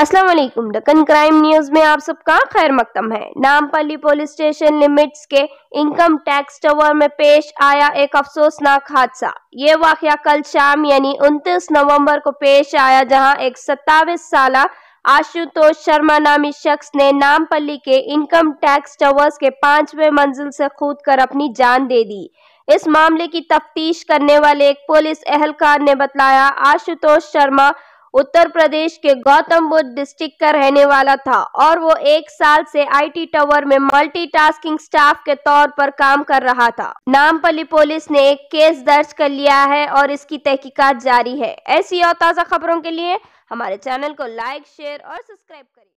Aslam डकन crime news में आप सबका खैर मकदम है नामपल्ली पुलिस स्टेशन लिमिट्स के इनकम टैक्स टावर में पेश आया एक अफसोसनाक हादसा ये वाक़ कल शाम यानी 29 नवंबर को पेश आया जहां एक सत्तावीस साल आशुतोष शर्मा नामी शख्स ने नामपल्ली के इनकम टैक्स टावर्स के पांचवें मंजिल से कूद कर अपनी जान दे दी इस मामले की तफ्तीश करने वाले एक पुलिस एहलकार ने बताया आशुतोष शर्मा उत्तर प्रदेश के गौतम बुद्ध डिस्ट्रिक्ट का रहने वाला था और वो एक साल से आईटी टावर में मल्टीटास्किंग स्टाफ के तौर पर काम कर रहा था नामपली पुलिस ने एक केस दर्ज कर लिया है और इसकी तहकीकात जारी है ऐसी और ताज़ा खबरों के लिए हमारे चैनल को लाइक शेयर और सब्सक्राइब करें